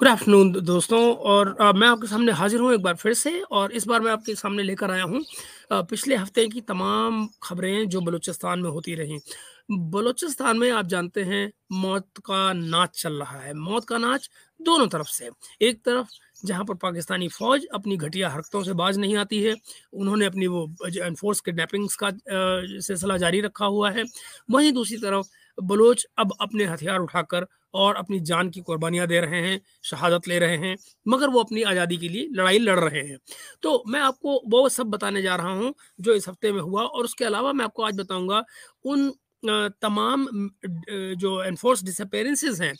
good afternoon दोस्तों और आ, मैं आपके सामने हाजिर हूँ एक बार फिर से और इस बार मैं आपके सामने लेकर आया हूँ पिछले हफ्ते की तमाम खबरें जो बलूचिस्तान में होती रहीं बलूचिस्तान में आप जानते हैं मौत का नाच चल रहा है मौत का नाच दोनों तरफ से एक तरफ जहां पर पाकिस्तानी फौज अपनी घटिया हरकतों से बाज नहीं आती है उन्होंने अपनी वो एनफोर्स किडनेपिंग्स का सिलसिला जारी रखा हुआ है वहीं दूसरी तरफ बलोच अब अपने हथियार उठाकर और अपनी जान की कुर्बानियां दे रहे हैं शहादत ले रहे हैं मगर वो अपनी आज़ादी के लिए लड़ाई लड़ रहे हैं तो मैं आपको वो सब बताने जा रहा हूँ जो इस हफ्ते में हुआ और उसके अलावा मैं आपको आज बताऊंगा उन तमाम जो एनफोर्स डिसअपेयरेंसेज हैं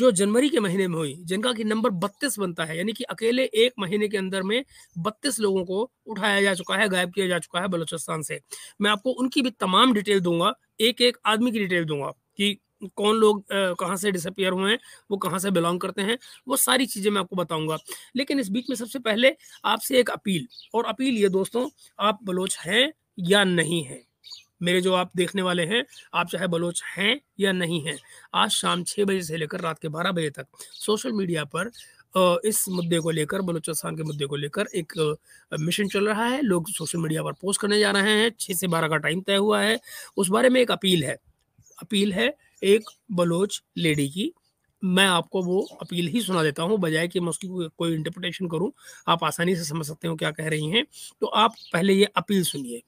जो जनवरी के महीने में हुई जिनका कि नंबर बत्तीस बनता है यानी कि अकेले एक महीने के अंदर में बत्तीस लोगों को उठाया जा चुका है गायब किया जा चुका है बलूचिस्तान से मैं आपको उनकी भी तमाम डिटेल दूंगा एक एक आदमी की डिटेल दूंगा कि कौन लोग कहाँ से डिसअपियर हुए हैं वो कहाँ से बिलोंग करते हैं वो सारी चीज़ें मैं आपको बताऊंगा लेकिन इस बीच में सबसे पहले आपसे एक अपील और अपील ये दोस्तों आप बलोच हैं या नहीं हैं मेरे जो आप देखने वाले हैं आप चाहे बलोच हैं या नहीं हैं आज शाम छः बजे से लेकर रात के बारह बजे तक सोशल मीडिया पर इस मुद्दे को लेकर बलूचिस्तान के मुद्दे को लेकर एक मिशन चल रहा है लोग सोशल मीडिया पर पोस्ट करने जा रहे हैं छः से बारह का टाइम तय हुआ है उस बारे में एक अपील है अपील है एक बलोच लेडी की मैं आपको वो अपील ही सुना देता हूँ बजाय कि मैं उसकी कोई इंटरप्रिटेशन करूँ आप आसानी से समझ सकते हो क्या कह रही हैं तो आप पहले ये अपील सुनिए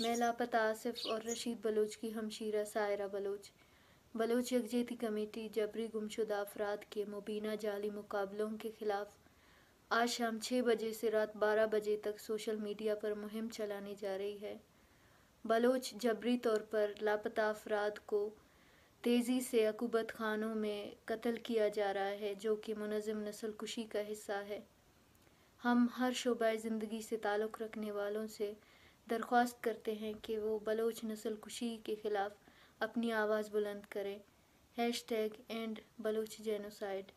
मैं लापता आसिफ और रशीद बलोच की हमशीरा सायरा बलोच बलोच यकजहती कमेटी जबरी गुमशुदा अफराद के मुबीना जाली मुकाबलों के खिलाफ आज शाम छः बजे से रात बारह बजे तक सोशल मीडिया पर मुहिम चलाने जा रही है बलोच जबरी तौर पर लापता अफराद को तेज़ी से अकूबत खानों में कत्ल किया जा रहा है जो कि मुनम नसल कुशी का हिस्सा है हम हर शोबा ज़िंदगी से ताल्लुक़ रखने वालों से दरख्वास्त करते हैं कि वो बलोच नसल कुशी के ख़िलाफ़ अपनी आवाज़ बुलंद करें hashtag end Baloch genocide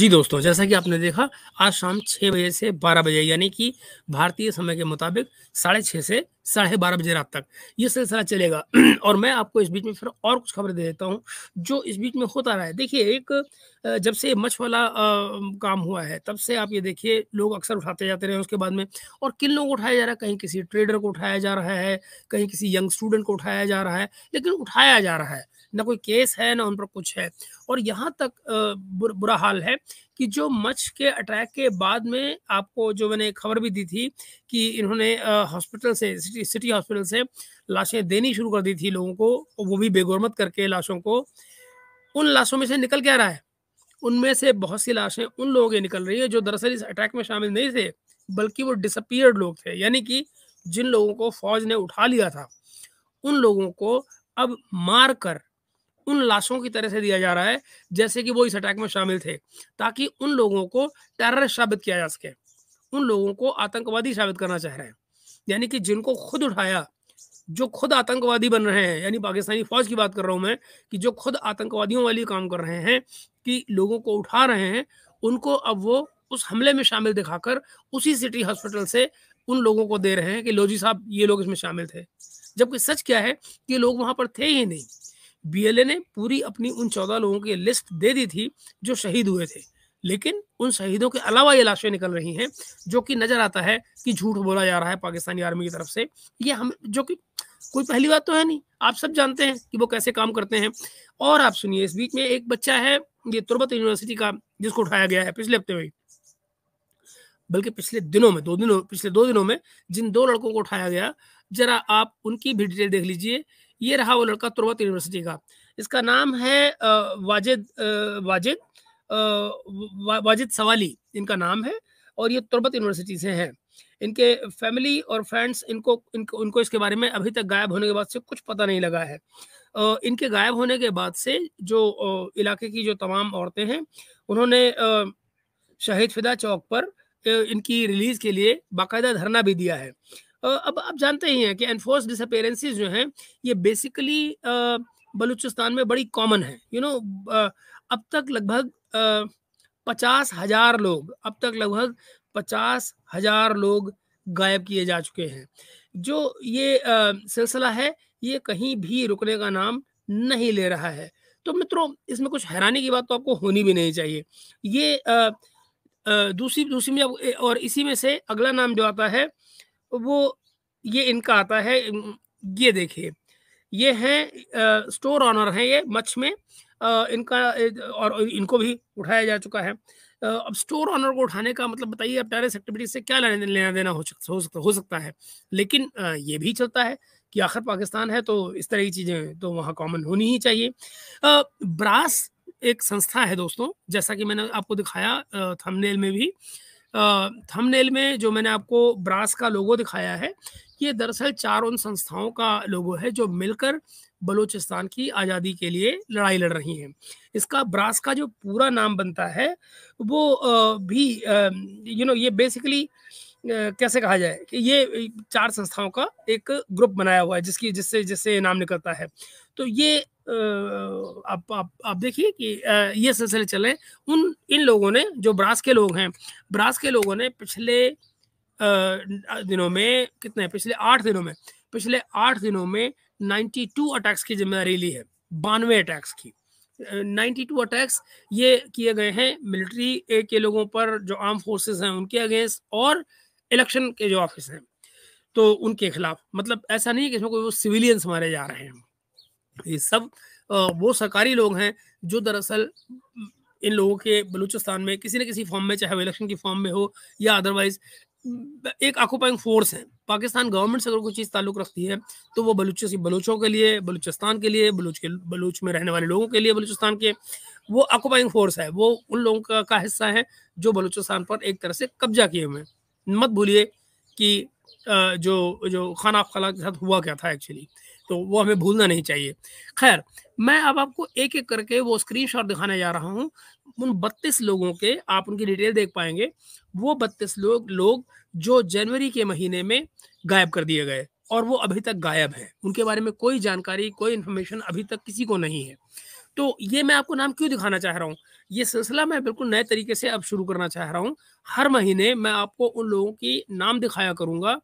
जी दोस्तों जैसा कि आपने देखा आज शाम छः बजे से बारह बजे यानी कि भारतीय समय के मुताबिक साढ़े छः से साढ़े बारह बजे रात तक ये सिलसिला चलेगा और मैं आपको इस बीच में फिर और कुछ खबर दे देता हूँ जो इस बीच में होता रहा है देखिए एक जब से मछ वाला काम हुआ है तब से आप ये देखिए लोग अक्सर उठाते जाते रहे उसके बाद में और किन लोगों को उठाया जा रहा है कहीं किसी ट्रेडर को उठाया जा रहा है कहीं किसी यंग स्टूडेंट को उठाया जा रहा है लेकिन उठाया जा रहा है ना कोई केस है ना उन पर कुछ है और यहाँ तक बुर, बुरा हाल है कि जो मच्छ के अटैक के बाद में आपको जो मैंने खबर भी दी थी कि इन्होंने हॉस्पिटल से सिटी सिटी हॉस्पिटल से लाशें देनी शुरू कर दी थी लोगों को वो भी बेगुरमत करके लाशों को उन लाशों में से निकल क्या रहा है उनमें से बहुत सी लाशें उन लोगों की निकल रही है जो दरअसल इस अटैक में शामिल नहीं थे बल्कि वो डिसअपियर्ड लोग थे यानी कि जिन लोगों को फौज ने उठा लिया था उन लोगों को अब मार कर उन लाशों की तरह से दिया जा रहा है जैसे कि वो इस अटैक में शामिल थे ताकि उन लोगों को टेररिस्ट साबित किया जा सके उन लोगों को आतंकवादी साबित करना चाह रहे हैं यानी कि जिनको खुद उठाया जो खुद आतंकवादी बन रहे हैं यानी पाकिस्तानी फौज की बात कर रहा हूँ मैं कि जो खुद आतंकवादियों वाली काम कर रहे हैं कि लोगों को उठा रहे हैं उनको अब वो उस हमले में शामिल दिखाकर उसी सिटी हॉस्पिटल से उन लोगों को दे रहे हैं कि लोजी साहब ये लोग इसमें शामिल थे जबकि सच क्या है कि लोग वहां पर थे ही नहीं बीएलए ने पूरी अपनी उन चौदह लोगों की लिस्ट दे दी थी जो शहीद हुए थे लेकिन उन शहीदों के अलावा ये लाशें निकल रही हैं जो कि नजर आता है कि झूठ बोला जा रहा है पाकिस्तानी आर्मी की तरफ से ये हम जो कि कोई पहली बात तो है नहीं आप सब जानते हैं कि वो कैसे काम करते हैं और आप सुनिए इस बीच में एक बच्चा है ये तुरबत यूनिवर्सिटी का जिसको उठाया गया है पिछले हफ्ते में बल्कि पिछले दिनों में दो दिनों पिछले दो दिनों में जिन दो लड़कों को उठाया गया जरा आप उनकी भी डिटेल देख लीजिए ये रहा वो लड़का तुरबत यूनिवर्सिटी का इसका नाम है वाजिद वाजिद वाजिद सवाली इनका नाम है और ये तुरबत यूनिवर्सिटी से हैं इनके फैमिली और फ्रेंड्स इनको इनको उनको इसके बारे में अभी तक गायब होने के बाद से कुछ पता नहीं लगा है इनके गायब होने के बाद से जो इलाके की जो तमाम औरतें हैं उन्होंने शहीद फिदा चौक पर इनकी रिलीज़ के लिए बाकायदा धरना भी दिया है अब आप जानते ही हैं कि एनफोर्स डिसअपेरेंसीज जो हैं ये बेसिकली बलूचिस्तान में बड़ी कॉमन है यू you नो know, अब तक लगभग पचास हजार लोग अब तक लगभग पचास हजार लोग गायब किए जा चुके हैं जो ये सिलसिला है ये कहीं भी रुकने का नाम नहीं ले रहा है तो मित्रों इसमें कुछ हैरानी की बात तो आपको होनी भी नहीं चाहिए ये आ, आ, दूसरी दूसरी में और इसी में से अगला नाम जो आता है वो ये इनका आता है ये देखिए ये हैं स्टोर ऑनर हैं ये मच्छ में आ, इनका और इनको भी उठाया जा चुका है आ, अब स्टोर ऑनर को उठाने का मतलब बताइए अब टेरिस एक्टिविटीज से क्या लेना लेना देना हो सकता हो सकता हो सकता है लेकिन आ, ये भी चलता है कि आखिर पाकिस्तान है तो इस तरह की चीज़ें तो वहाँ कॉमन होनी ही चाहिए ब्रास एक संस्था है दोस्तों जैसा कि मैंने आपको दिखाया थंबनेल में भी थंबनेल में जो मैंने आपको ब्रास का लोगो दिखाया है ये दरअसल चार उन संस्थाओं का लोगो है जो मिलकर बलूचिस्तान की आज़ादी के लिए लड़ाई लड़ रही हैं इसका ब्रास का जो पूरा नाम बनता है वो भी यू नो ये बेसिकली कैसे कहा जाए कि ये चार संस्थाओं का एक ग्रुप बनाया हुआ है जिसकी जिससे जिससे नाम निकलता है तो ये आप आप आप देखिए कि ये सिलसिले चले उन इन लोगों ने जो ब्रास के लोग हैं ब्रास के लोगों ने पिछले दिनों में कितने पिछले आठ दिनों में पिछले आठ दिनों में 92 अटैक्स की जिम्मेदारी ली है बानवे अटैक्स की 92 अटैक्स ये किए गए हैं मिलिट्री के लोगों पर जो आर्म फोर्सेस हैं उनके अगेंस्ट और इलेक्शन के जो ऑफिस हैं तो उनके खिलाफ मतलब ऐसा नहीं है कि इसमें कोई वो सिविलियंस मारे जा रहे हैं ये सब वो सरकारी लोग हैं जो दरअसल इन लोगों के बलूचिस्तान में किसी न किसी फॉर्म में चाहे वो इलेक्शन की फॉर्म में हो या अदरवाइज एक आकोपाइंग फोर्स है पाकिस्तान गवर्नमेंट से अगर कोई चीज़ ताल्लुक रखती है तो वो बलूच बलूचों के लिए बलूचिस्तान के लिए बलूच के बलूच में रहने वाले लोगों के लिए बलूचिस्तान के वो आकुपाइंग फोर्स है वो उन लोगों का, का हिस्सा है जो बलूचिस्तान पर एक तरह से कब्जा किए हुए हैं मत भूलिए कि जो जो खान आप खला के साथ हुआ क्या था एक्चुअली तो वो हमें भूलना नहीं चाहिए खैर मैं अब आपको एक एक करके वो स्क्रीन दिखाने जा रहा हूँ उन बत्तीस लोगों के आप उनकी डिटेल देख पाएंगे वो बत्तीस लोग लोग जो जनवरी के महीने में गायब कर दिए गए और वो अभी तक गायब हैं उनके बारे में कोई जानकारी कोई इन्फॉर्मेशन अभी तक किसी को नहीं है तो ये मैं आपको नाम क्यों दिखाना चाह रहा हूँ ये सिलसिला मैं बिल्कुल नए तरीके से अब शुरू करना चाह रहा हूँ हर महीने मैं आपको उन लोगों की नाम दिखाया करूँगा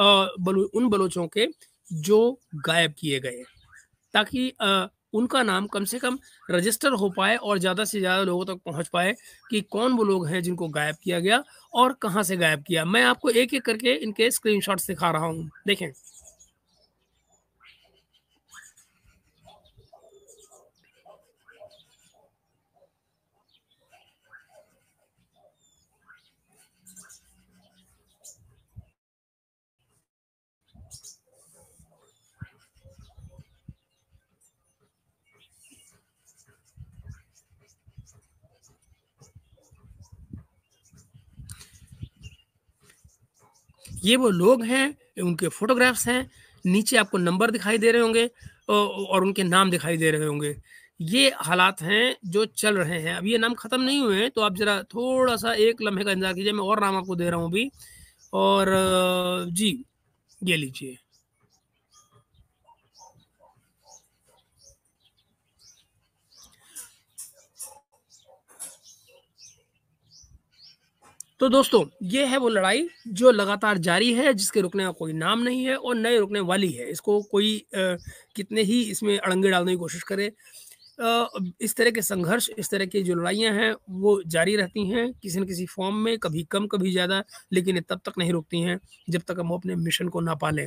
बलो उन बलोचों के जो गायब किए गए ताकि उनका नाम कम से कम रजिस्टर हो पाए और ज़्यादा से ज़्यादा लोगों तक पहुंच पाए कि कौन वो लोग हैं जिनको गायब किया गया और कहां से गायब किया मैं आपको एक एक करके इनके स्क्रीनशॉट्स दिखा रहा हूं देखें ये वो लोग हैं उनके फोटोग्राफ्स हैं नीचे आपको नंबर दिखाई दे रहे होंगे और उनके नाम दिखाई दे रहे होंगे ये हालात हैं जो चल रहे हैं अब ये नाम ख़त्म नहीं हुए हैं तो आप ज़रा थोड़ा सा एक लम्हे का इंतज़ार कीजिए मैं और नाम आपको दे रहा हूँ अभी और जी ये लीजिए तो दोस्तों ये है वो लड़ाई जो लगातार जारी है जिसके रुकने का कोई नाम नहीं है और नए रुकने वाली है इसको कोई आ, कितने ही इसमें अड़ंगे डालने की कोशिश करे इस तरह के संघर्ष इस तरह की जो लड़ाइयाँ हैं वो जारी रहती हैं किसी न किसी फॉर्म में कभी कम कभी ज़्यादा लेकिन ये तब तक नहीं रुकती हैं जब तक हम अपने मिशन को ना पालें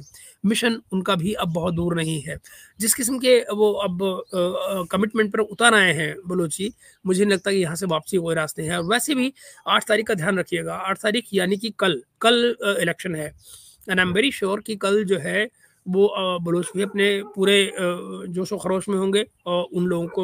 मिशन उनका भी अब बहुत दूर नहीं है जिस किस्म के वो अब कमिटमेंट पर उतर आए हैं बलोची मुझे नहीं लगता कि यहाँ से वापसी कोई रास्ते हैं वैसे भी आठ तारीख का ध्यान रखिएगा आठ तारीख यानी कि कल कल इलेक्शन है and I am very sure कि कल जो है वो बलोच में अपने पूरे जोश व खरोश में होंगे और उन लोगों को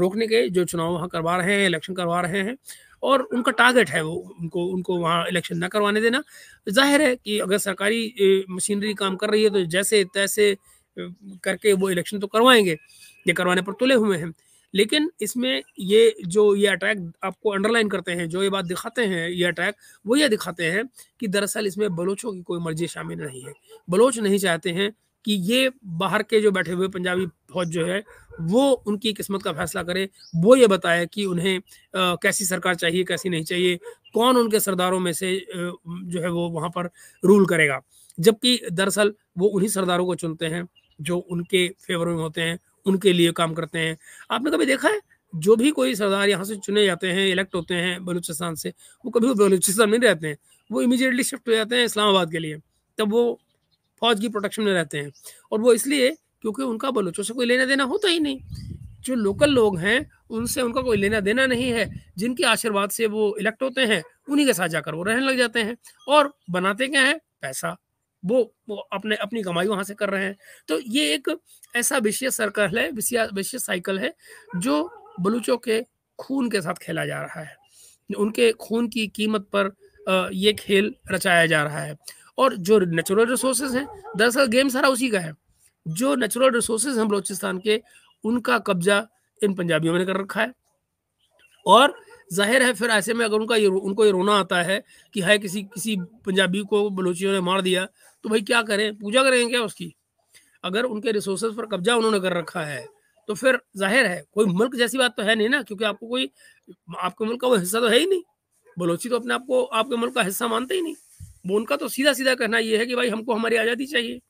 रोकने के जो चुनाव वहाँ करवा रहे हैं इलेक्शन करवा रहे हैं और उनका टारगेट है वो उनको उनको वहाँ इलेक्शन ना करवाने देना जाहिर है कि अगर सरकारी मशीनरी काम कर रही है तो जैसे तैसे करके वो इलेक्शन तो करवाएंगे ये करवाने पर तुले हुए हैं लेकिन इसमें ये जो ये अटैक आपको अंडरलाइन करते हैं जो ये बात दिखाते हैं ये अटैक वो ये दिखाते हैं कि दरअसल इसमें बलोचों की कोई मर्जी शामिल नहीं है बलोच नहीं चाहते हैं कि ये बाहर के जो बैठे हुए पंजाबी फौज जो है वो उनकी किस्मत का फैसला करे वो ये बताए कि उन्हें आ, कैसी सरकार चाहिए कैसी नहीं चाहिए कौन उनके सरदारों में से जो है वो वहाँ पर रूल करेगा जबकि दरअसल वो उन्हीं सरदारों को चुनते हैं जो उनके फेवर में होते हैं उनके लिए काम करते हैं आपने कभी देखा है जो भी कोई सरदार यहाँ से चुने जाते हैं इलेक्ट होते हैं बलूचिस्तान से वो कभी वो बलूचिस्तान नहीं रहते हैं वो इमीजिएटली शिफ्ट हो जाते हैं इस्लामाबाद के लिए तब वो फौज की प्रोटेक्शन में रहते हैं और वो इसलिए क्योंकि उनका बलूचों से कोई लेना देना होता ही नहीं जो लोकल लोग हैं उनसे उनका कोई लेना देना नहीं है जिनके आशीर्वाद से वो इलेक्ट होते हैं उन्हीं के साथ जाकर वो रहने लग जाते हैं और बनाते क्या है पैसा वो, वो अपने अपनी कमाई वहां से कर रहे हैं तो ये एक ऐसा विषय सर्कल है विषय साइकिल है जो बलूचों के खून के साथ खेला जा रहा है उनके खून की कीमत पर ये खेल रचाया जा रहा है और जो नेचुरल रिसोर्सेज हैं दरअसल गेम सारा उसी का है जो नेचुरल रिसोर्सेज हैं बलोचिस्तान के उनका कब्जा इन पंजाबियों ने कर रखा है और जाहिर है फिर ऐसे में अगर उनका ये उनको ये रोना आता है कि है किसी किसी पंजाबी को बलोचियों ने मार दिया तो भाई क्या करें पूजा करेंगे क्या उसकी अगर उनके रिसोर्स पर कब्जा उन्होंने कर रखा है तो फिर जाहिर है कोई मुल्क जैसी बात तो है नहीं ना क्योंकि आपको कोई आपके मुल्क का वो हिस्सा तो है ही नहीं बलोची तो अपने आप को आपके मुल्क का हिस्सा मानते ही नहीं वो उनका तो सीधा सीधा कहना यह है कि भाई हमको हमारी आज़ादी चाहिए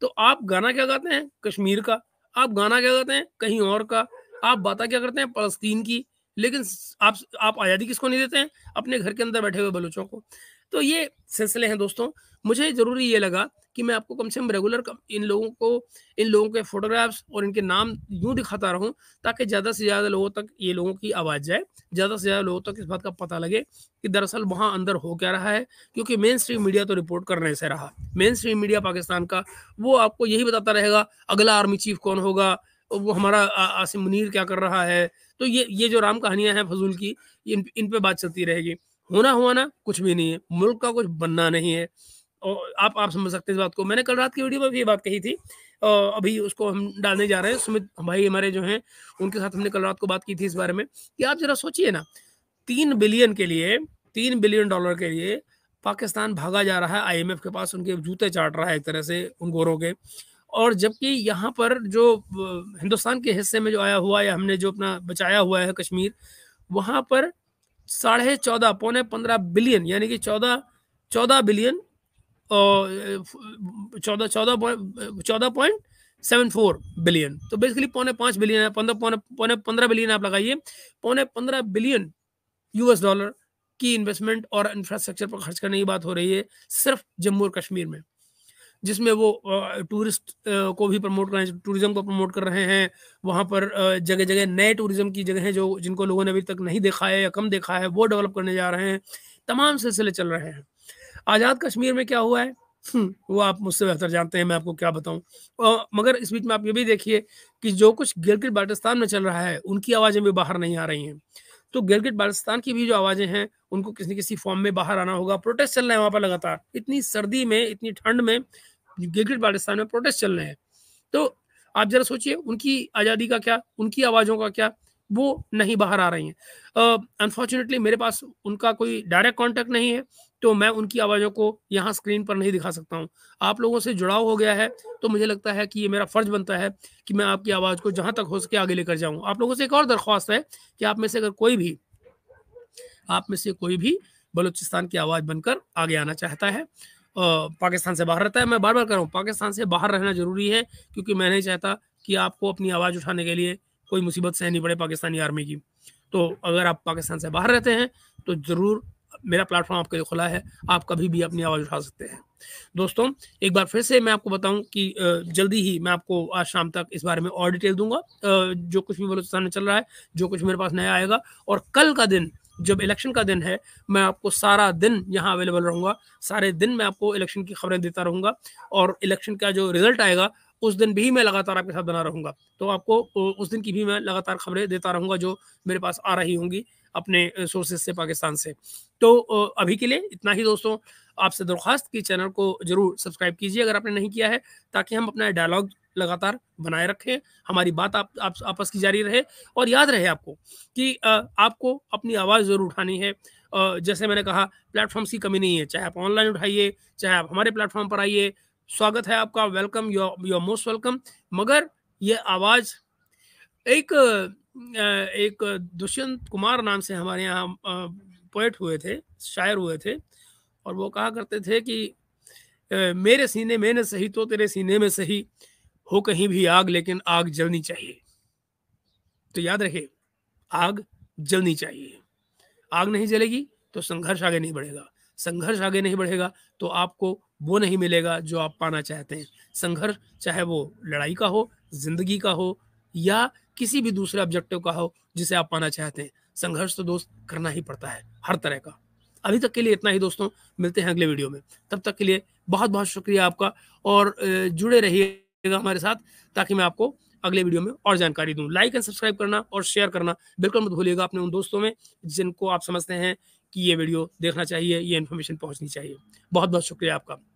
तो आप गाना क्या गाते हैं कश्मीर का आप गाना क्या गाते हैं कहीं और का आप बातें क्या करते हैं फलस्तीन की लेकिन आप आप आज़ादी किसको नहीं देते हैं अपने घर के अंदर बैठे हुए बलूचों को तो ये सिलसिले हैं दोस्तों मुझे ज़रूरी ये लगा कि मैं आपको कम से कम रेगुलर इन लोगों को इन लोगों के फोटोग्राफ्स और इनके नाम यूँ दिखाता रहूँ ताकि ज़्यादा से ज़्यादा लोगों तक ये लोगों की आवाज़ जाए ज़्यादा से ज़्यादा लोगों तक इस बात का पता लगे कि दरअसल वहाँ अंदर हो क्या रहा है क्योंकि मेन स्ट्रीम मीडिया तो रिपोर्ट करने से रहा मेन स्ट्रीम मीडिया पाकिस्तान का वो आपको यही बताता रहेगा अगला आर्मी चीफ कौन होगा वो हमारा आसिम मुनीर क्या कर रहा है तो ये ये जो राम कहानियां हैं फजूल की इन इन पे बात चलती रहेगी होना हुआ ना कुछ भी नहीं है मुल्क का कुछ बनना नहीं है और आप आप समझ सकते हैं इस बात को मैंने कल रात की वीडियो में भी ये बात कही थी अभी उसको हम डालने जा रहे हैं सुमित भाई हमारे जो हैं उनके साथ हमने कल रात को बात की थी इस बारे में कि आप जरा सोचिए ना तीन बिलियन के लिए तीन बिलियन डॉलर के लिए पाकिस्तान भागा जा रहा है आईएमएफ के पास उनके जूते चाट रहा है एक तरह से उन गोरों के और जबकि यहाँ पर जो हिंदुस्तान के हिस्से में जो आया हुआ है हमने जो अपना बचाया हुआ है कश्मीर वहाँ पर साढ़े चौदह पौने पंद्रह बिलियन यानी कि चौदह चौदह बिलियन और चौदह चौदह चौदह पॉइंट सेवन फोर बिलियन तो बेसिकली पौने पाँच बिलियन है पंद्रह पौने पौने पंद्रह बिलियन आप लगाइए पौने पंद्रह बिलियन यूएस डॉलर की इन्वेस्टमेंट और इंफ्रास्ट्रक्चर पर खर्च करने की बात हो रही है सिर्फ जम्मू और कश्मीर में जिसमें वो टूरिस्ट को भी प्रमोट कर रहे हैं टूरिज्म को प्रमोट कर रहे हैं वहाँ पर जगह जगह नए टूरिज्म की जगह जो जिनको लोगों ने अभी तक नहीं देखा है या कम देखा है वो डेवलप करने जा रहे हैं तमाम सिलसिले चल रहे हैं आज़ाद कश्मीर में क्या हुआ है हम्म, वो आप मुझसे बेहतर जानते हैं मैं आपको क्या बताऊं मगर इस बीच में आप ये भी देखिए कि जो कुछ गिलगित बाल्टिस्तान में चल रहा है उनकी आवाज़ें भी बाहर नहीं आ रही हैं तो गिलगित बाल्टिस्तान की भी जो आवाज़ें हैं उनको किसी किसी फॉर्म में बाहर आना होगा प्रोटेस्ट चल रहे हैं वहाँ पर लगातार इतनी सर्दी में इतनी ठंड में गिलगित बाल्टिस्तान में प्रोटेस्ट चल रहे हैं तो आप जरा सोचिए उनकी आज़ादी का क्या उनकी आवाज़ों का क्या वो नहीं बाहर आ रही हैं अनफॉर्चुनेटली uh, मेरे पास उनका कोई डायरेक्ट कांटेक्ट नहीं है तो मैं उनकी आवाज़ों को यहाँ स्क्रीन पर नहीं दिखा सकता हूँ आप लोगों से जुड़ाव हो गया है तो मुझे लगता है कि ये मेरा फ़र्ज बनता है कि मैं आपकी आवाज़ को जहाँ तक हो सके आगे लेकर जाऊँ आप लोगों से एक और दरख्वास्त है कि आप में से अगर कोई भी आप में से कोई भी बलूचिस्तान की आवाज़ बनकर आगे आना चाहता है पाकिस्तान से बाहर रहता है मैं बार बार कह रहा हूँ पाकिस्तान से बाहर रहना जरूरी है क्योंकि मैं नहीं चाहता कि आपको अपनी आवाज़ उठाने के लिए कोई मुसीबत सहनी पड़े पाकिस्तानी आर्मी की तो अगर आप पाकिस्तान से बाहर रहते हैं तो ज़रूर मेरा प्लेटफॉर्म आपके लिए खुला है आप कभी भी अपनी आवाज़ उठा सकते हैं दोस्तों एक बार फिर से मैं आपको बताऊं कि जल्दी ही मैं आपको आज शाम तक इस बारे में और डिटेल दूंगा जो कुछ भी बलोचिस्तान में चल रहा है जो कुछ मेरे पास नया आएगा और कल का दिन जब इलेक्शन का दिन है मैं आपको सारा दिन यहाँ अवेलेबल रहूँगा सारे दिन मैं आपको इलेक्शन की खबरें देता रहूँगा और इलेक्शन का जो रिजल्ट आएगा उस दिन भी मैं लगातार आपके साथ बना रहूँगा तो आपको उस दिन की भी मैं लगातार खबरें देता रहूँगा जो मेरे पास आ रही होंगी अपने सोर्सेज से पाकिस्तान से तो अभी के लिए इतना ही दोस्तों आपसे दरख्वास्त की चैनल को जरूर सब्सक्राइब कीजिए अगर आपने नहीं किया है ताकि हम अपना डायलॉग लगातार बनाए रखें हमारी बात आप, आप आपस की जारी रहे और याद रहे आपको कि आपको अपनी आवाज़ ज़रूर उठानी है जैसे मैंने कहा प्लेटफॉर्म्स की कमी नहीं है चाहे आप ऑनलाइन उठाइए चाहे आप हमारे प्लेटफॉर्म पर आइए स्वागत है आपका welcome your your most welcome मगर ये आवाज़ एक एक दुष्यंत कुमार नाम से हमारे यहाँ पोइट हुए थे शायर हुए थे और वो कहा करते थे कि मेरे सीने में न सही तो तेरे सीने में सही हो कहीं भी आग लेकिन आग जलनी चाहिए तो याद रखिए आग जलनी चाहिए आग नहीं जलेगी तो संघर्ष आगे नहीं बढ़ेगा संघर्ष आगे नहीं बढ़ेगा तो आपको वो नहीं मिलेगा जो आप पाना चाहते हैं संघर्ष चाहे वो लड़ाई का हो जिंदगी का हो या किसी भी दूसरे ऑब्जेक्टिव का हो जिसे आप पाना चाहते हैं संघर्ष तो दोस्त करना ही पड़ता है हर तरह का अभी तक के लिए इतना ही दोस्तों मिलते हैं अगले वीडियो में तब तक के लिए बहुत बहुत शुक्रिया आपका और जुड़े रहिए हमारे साथ ताकि मैं आपको अगले वीडियो में और जानकारी दूं लाइक एंड सब्सक्राइब करना और शेयर करना बिल्कुल मत भूलिएगा अपने उन दोस्तों में जिनको आप समझते हैं कि ये वीडियो देखना चाहिए ये इन्फॉर्मेशन पहुंचनी चाहिए बहुत बहुत शुक्रिया आपका